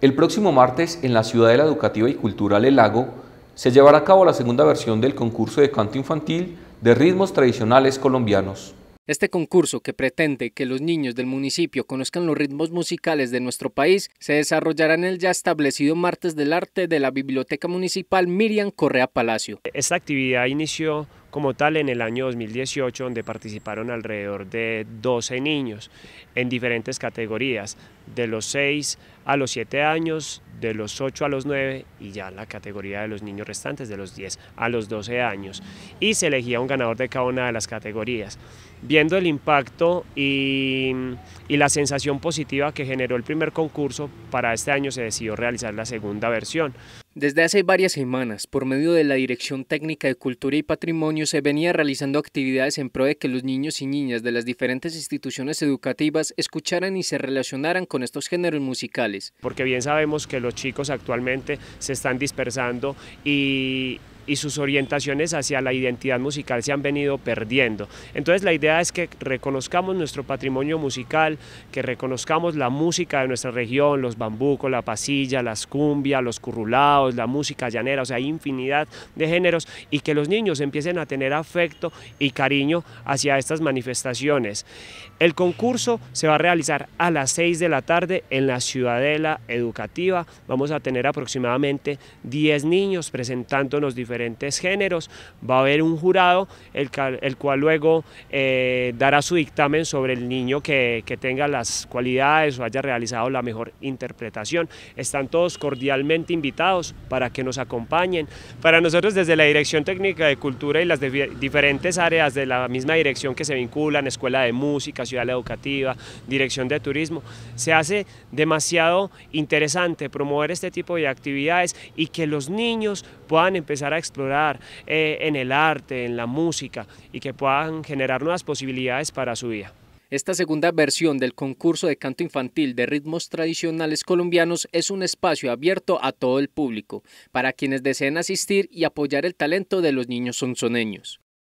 El próximo martes, en la Ciudadela Educativa y Cultural El Lago, se llevará a cabo la segunda versión del concurso de canto infantil de ritmos tradicionales colombianos. Este concurso, que pretende que los niños del municipio conozcan los ritmos musicales de nuestro país, se desarrollará en el ya establecido Martes del Arte de la Biblioteca Municipal Miriam Correa Palacio. Esta actividad inició como tal en el año 2018, donde participaron alrededor de 12 niños en diferentes categorías, de los 6 a los 7 años, de los 8 a los 9 y ya la categoría de los niños restantes de los 10 a los 12 años. Y se elegía un ganador de cada una de las categorías. Viendo el impacto y, y la sensación positiva que generó el primer concurso, para este año se decidió realizar la segunda versión. Desde hace varias semanas, por medio de la Dirección Técnica de Cultura y Patrimonio, se venía realizando actividades en pro de que los niños y niñas de las diferentes instituciones educativas escucharan y se relacionaran con estos géneros musicales. Porque bien sabemos que los chicos actualmente se están dispersando y, y sus orientaciones hacia la identidad musical se han venido perdiendo. Entonces la idea es que reconozcamos nuestro patrimonio musical, que reconozcamos la música de nuestra región, los bambucos, la pasilla, las cumbias, los currulados, la música llanera, o sea, infinidad de géneros y que los niños empiecen a tener afecto y cariño hacia estas manifestaciones. El concurso se va a realizar a las 6 de la tarde en la Ciudadela Educativa. Vamos a tener aproximadamente 10 niños presentándonos diferentes géneros. Va a haber un jurado, el, cual luego eh, dará su dictamen sobre el niño que, que tenga las cualidades o haya realizado la mejor interpretación. Están todos cordialmente invitados para que nos acompañen. Para nosotros desde la Dirección Técnica de Cultura y las diferentes áreas de la misma dirección que se vinculan, Escuela de Música, Ciudad Educativa, Dirección de Turismo, se hace demasiado interesante promover este tipo de actividades y que los niños puedan empezar a explorar eh, en el arte, en la música y que puedan generar nuevas posibilidades para su vida. Esta segunda versión del concurso de canto infantil de ritmos tradicionales colombianos es un espacio abierto a todo el público, para quienes deseen asistir y apoyar el talento de los niños sonzoneños.